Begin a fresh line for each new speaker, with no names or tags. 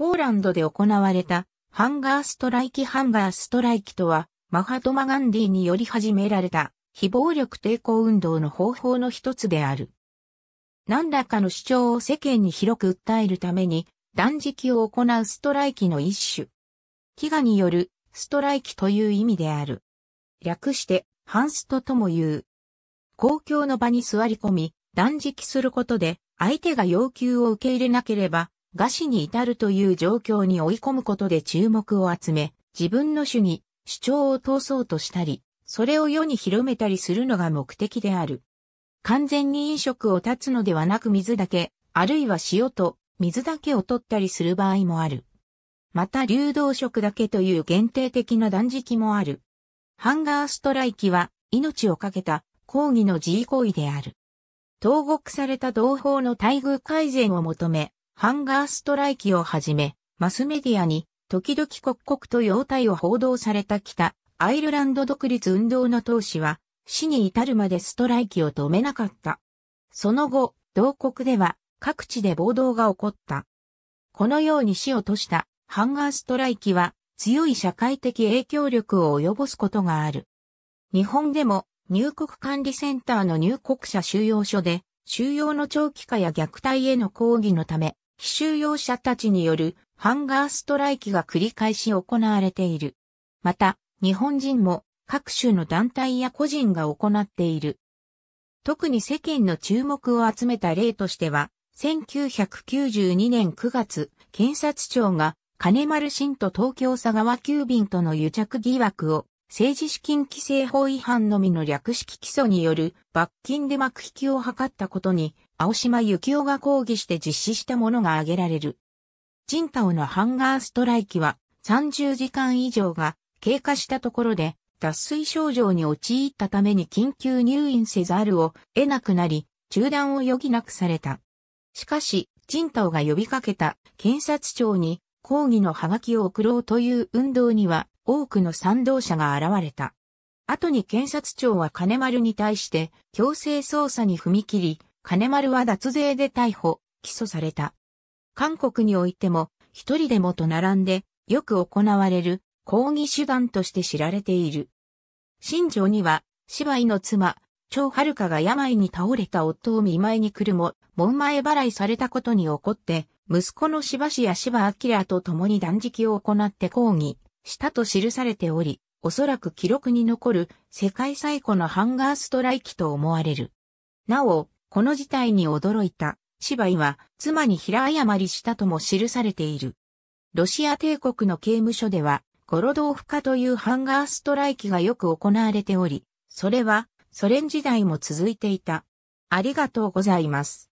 ポーランドで行われたハンガーストライキハンガーストライキとは、マハトマガンディにより始められた非暴力抵抗運動の方法の一つである。何らかの主張を世間に広く訴えるために断食を行うストライキの一種。飢餓によるストライキという意味である。略してハンストとも言う。公共の場に座り込み、断食することで相手が要求を受け入れなければ餓死に至るという状況に追い込むことで注目を集め、自分の主義、主張を通そうとしたり、それを世に広めたりするのが目的である。完全に飲食を断つのではなく水だけ、あるいは塩と水だけを取ったりする場合もある。また流動食だけという限定的な断食もある。ハンガーストライキは命をかけた抗議の自為行為である。投獄された同胞の待遇改善を求め、ハンガーストライキをはじめ、マスメディアに、時々刻々と容態を報道された北、アイルランド独立運動の党首は、死に至るまでストライキを止めなかった。その後、同国では、各地で暴動が起こった。このように死をとしたハンガーストライキは強い社会的影響力を及ぼすことがある。日本でも入国管理センターの入国者収容所で収容の長期化や虐待への抗議のため非収容者たちによるハンガーストライキが繰り返し行われている。また、日本人も各種の団体や個人が行っている。特に世間の注目を集めた例としては、1992年9月、検察庁が金丸新と東京佐川急便との癒着疑惑を政治資金規制法違反のみの略式起訴による罰金で幕引きを図ったことに、青島幸男が抗議して実施したものが挙げられる。人ンのハンガーストライキは30時間以上が経過したところで脱水症状に陥ったために緊急入院せざるを得なくなり、中断を余儀なくされた。しかし、人ンが呼びかけた検察庁に抗議のハガキを送ろうという運動には多くの賛同者が現れた。後に検察庁は金丸に対して強制捜査に踏み切り、金丸は脱税で逮捕、起訴された。韓国においても一人でもと並んでよく行われる抗議手段として知られている。新庄には芝居の妻、張遥が病に倒れた夫を見舞いに来るも、門前払いされたことに怒って、息子の芝氏や芝明と共に断食を行って抗議、したと記されており、おそらく記録に残る世界最古のハンガーストライキと思われる。なお、この事態に驚いた、芝居は妻に平誤りしたとも記されている。ロシア帝国の刑務所では、ゴロドーフカというハンガーストライキがよく行われており、それはソ連時代も続いていた。ありがとうございます。